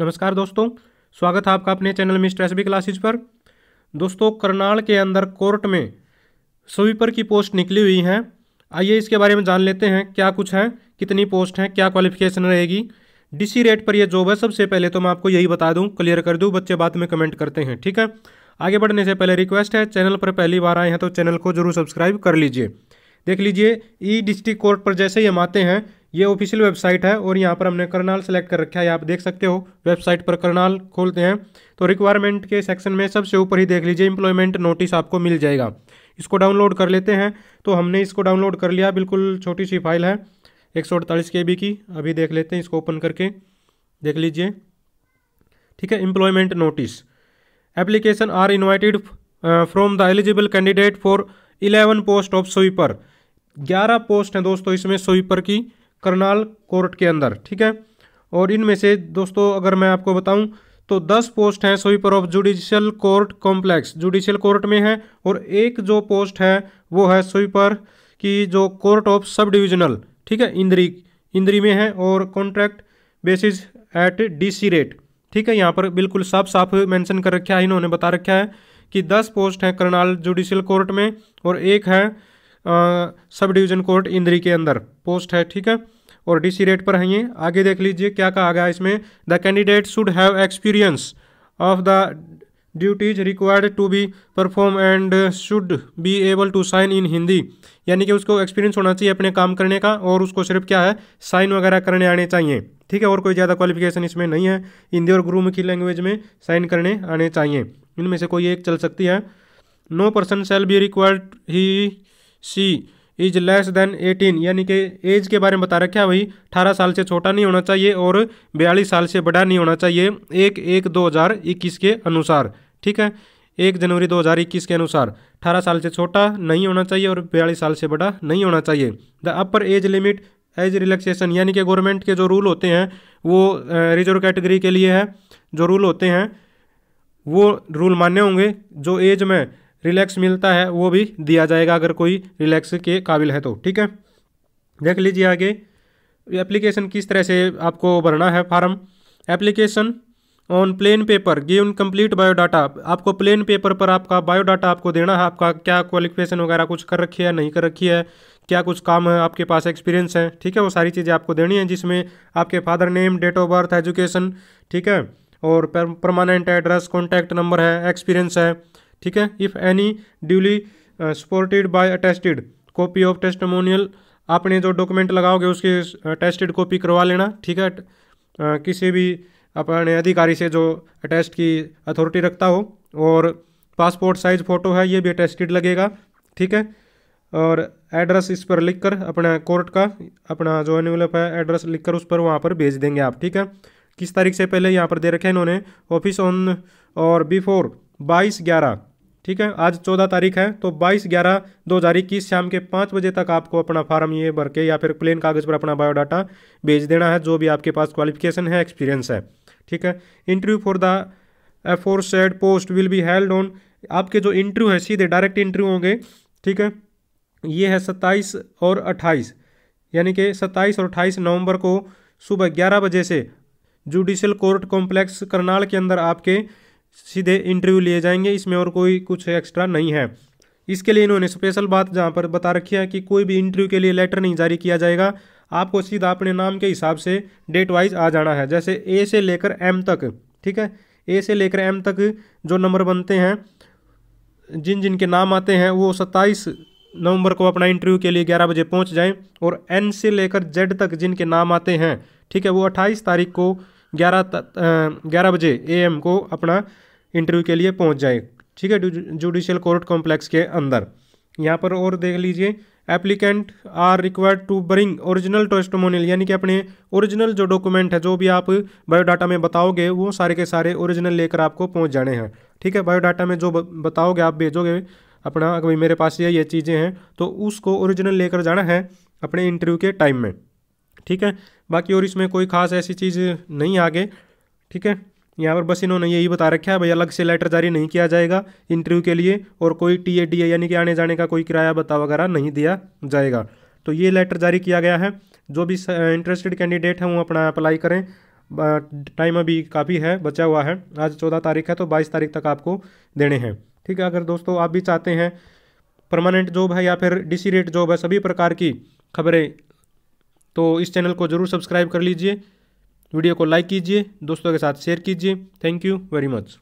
नमस्कार दोस्तों स्वागत है आपका अपने channel Mister S B classes पर दोस्तों करनाल के अंदर कोर्ट में स्वीपर की पोस्ट निकली हुई हैं आइए इसके बारे में जान लेते हैं क्या कुछ है कितनी पोस्ट हैं क्या क्वालिफिकेशन रहेगी डीसी रेट पर यह जॉब है सबसे पहले तो मैं आपको यही बता दूँ क्लियर कर दूँ बच्चे बाद में कमेंट करते हैं ठीक है आगे बढ़ने से पहले रिक्वेस्ट है चैनल पर पहली बार आए हैं तो चैनल को जरूर सब्सक्राइब कर लीजिए देख लीजिए ई डिस्ट्रिक्ट कोर्ट पर जैसे ही हम आते हैं ये ऑफिशियल वेबसाइट है और यहाँ पर हमने करनाल सेलेक्ट कर रखा है आप देख सकते हो वेबसाइट पर करनाल खोलते हैं तो रिक्वायरमेंट के सेक्शन में सबसे ऊपर ही देख लीजिए इंप्लॉयमेंट नोटिस आपको मिल जाएगा इसको डाउनलोड कर लेते हैं तो हमने इसको डाउनलोड कर लिया बिल्कुल छोटी सी फाइल है एक सौ अड़तालीस के बी की अभी देख लेते हैं इसको ओपन करके देख लीजिए ठीक है employment notice application are invited from the eligible candidate for eleven post of sweeper ग्यारह पोस्ट हैं दोस्तों इसमें स्वीपर की करनाल कोर्ट के अंदर ठीक है और इनमें से दोस्तों अगर मैं आपको बताऊं तो 10 पोस्ट हैं sweeper of judicial court complex judicial court में है और एक जो पोस्ट है वो है स्वीपर की जो कोर्ट ऑफ सब डिविजनल ठीक है इंद्री इंद्री में है और contract basis at DC rate ठीक है यहाँ पर बिल्कुल साफ साफ मेंशन कर रखा है इन्होंने बता रखा है कि दस पोस्ट हैं करनाल जुडिशियल कोर्ट में और एक है आ, सब डिवीज़न कोर्ट इंद्री के अंदर पोस्ट है ठीक है और डी रेट पर हैं ये आगे देख लीजिए क्या कहा गया इसमें the candidate should have experience of the duties required to be perform and should be able to sign in Hindi यानी कि उसको एक्सपीरियंस होना चाहिए अपने काम करने का और उसको सिर्फ क्या है साइन वगैरह करने आने चाहिए ठीक है और कोई ज़्यादा क्वालिफिकेशन इसमें नहीं है हिंदी और गुरुमुखी लैंग्वेज में साइन करने आने चाहिए इनमें से कोई एक चल सकती है no person shall be required he she is less than eighteen यानी कि एज के बारे में बता रखे हैं भाई अठारह साल से छोटा नहीं होना चाहिए और बयालीस साल से बड़ा नहीं होना चाहिए एक एक दो हज़ार इक्कीस के अनुसार ठीक है एक जनवरी 2021 के अनुसार 18 साल से छोटा नहीं होना चाहिए और बयालीस साल से बड़ा नहीं होना चाहिए the upper age limit age relaxation यानी कि गवर्नमेंट के जो रूल होते हैं वो रिजर्व कैटेगरी के लिए है जो रूल होते हैं वो रूल मान्य होंगे जो एज में रिलैक्स मिलता है वो भी दिया जाएगा अगर कोई रिलैक्स के काबिल है तो ठीक है देख लीजिए आगे एप्लीकेशन किस तरह से आपको भरना है form application on plain paper given complete biodata आपको प्लेन पेपर पर आपका बायोडाटा आपको देना है आपका क्या क्वालिफिकेशन वगैरह कुछ कर रखी है नहीं कर रखी है क्या कुछ काम है आपके पास एक्सपीरियंस है ठीक है वो सारी चीज़ें आपको देनी है जिसमें आपके father name date of birth education ठीक है और परमानेंट एड्रेस कॉन्टैक्ट नंबर है एक्सपीरियंस है ठीक है if any duly supported by attested copy of testimonial आपने जो डॉक्यूमेंट लगाओगे उसकी अटेस्टेड कॉपी करवा लेना ठीक है uh, किसी भी अपने अधिकारी से जो अटेस्ट की अथॉरिटी रखता हो और पासपोर्ट साइज फ़ोटो है ये भी अटेस्टेड लगेगा ठीक है और एड्रेस इस पर लिखकर अपना कोर्ट का अपना जो एनवेलप है एड्रेस लिखकर उस पर वहाँ पर भेज देंगे आप ठीक है किस तारीख से पहले यहाँ पर दे रखे हैं इन्होंने ऑफिस ऑन और बिफोर बाईस ग्यारह ठीक है आज चौदह तारीख है तो बाईस ग्यारह दो हज़ार इक्कीस शाम के पाँच बजे तक आपको अपना फार्म ये भर के या फिर प्लेन कागज़ पर अपना बायोडाटा भेज देना है जो भी आपके पास क्वालिफिकेशन है एक्सपीरियंस है ठीक है interview for the above said post will be held on आपके जो इंटरव्यू है सीधे डायरेक्ट इंटरव्यू होंगे ठीक है ये है सत्ताईस और अट्ठाईस यानी कि सत्ताईस और अट्ठाईस नवंबर को सुबह ग्यारह बजे से जुडिशल कोर्ट कॉम्प्लेक्स करनाल के अंदर आपके सीधे इंटरव्यू लिए जाएंगे इसमें और कोई कुछ एक्स्ट्रा नहीं है इसके लिए इन्होंने स्पेशल बात जहाँ पर बता रखी है कि कोई भी इंटरव्यू के लिए लेटर नहीं जारी किया जाएगा आपको सीधा अपने नाम के हिसाब से डेट वाइज आ जाना है जैसे ए से लेकर एम तक ठीक है ए से लेकर एम तक जो नंबर बनते हैं जिन जिन के नाम आते हैं वो सत्ताईस नवंबर को अपना इंटरव्यू के लिए ग्यारह बजे पहुंच जाएं और एन से लेकर जेड तक जिनके नाम आते हैं ठीक है वो अट्ठाईस तारीख को ग्यारह ग्यारह बजे ए एम को अपना इंटरव्यू के लिए पहुंच जाए ठीक है जुडिशियल कोर्ट कॉम्प्लेक्स के अंदर यहाँ पर और देख लीजिए applicant are required to bring original testimonial यानी कि अपने ओरिजिनल जो डॉक्यूमेंट है जो भी आप बायोडाटा में बताओगे वो सारे के सारे ओरिजिनल लेकर आपको पहुँच जाने हैं ठीक है बायोडाटा में जो बताओगे आप भेजोगे अपना भाई मेरे पास ये ये चीज़ें हैं तो उसको ओरिजिनल लेकर जाना है अपने इंटरव्यू के टाइम में ठीक है बाकी और इसमें कोई ख़ास ऐसी चीज़ नहीं आगे ठीक है यहाँ पर बस इन्होंने यही बता रखा है भाई अलग से लेटर जारी नहीं किया जाएगा इंटरव्यू के लिए और कोई टी ए डी ए यानी कि आने जाने का कोई किराया बता वगैरह नहीं दिया जाएगा तो ये लेटर जारी किया गया है जो भी इंटरेस्टेड कैंडिडेट हैं वो अपना अप्लाई करें टाइम अभी काफ़ी है बचा हुआ है आज चौदह तारीख है तो बाईस तारीख तक आपको देने हैं ठीक है अगर दोस्तों आप भी चाहते हैं परमानेंट जॉब है या फिर डी रेट जॉब है सभी प्रकार की खबरें तो इस चैनल को ज़रूर सब्सक्राइब कर लीजिए वीडियो को लाइक कीजिए दोस्तों के साथ शेयर कीजिए थैंक यू वेरी मच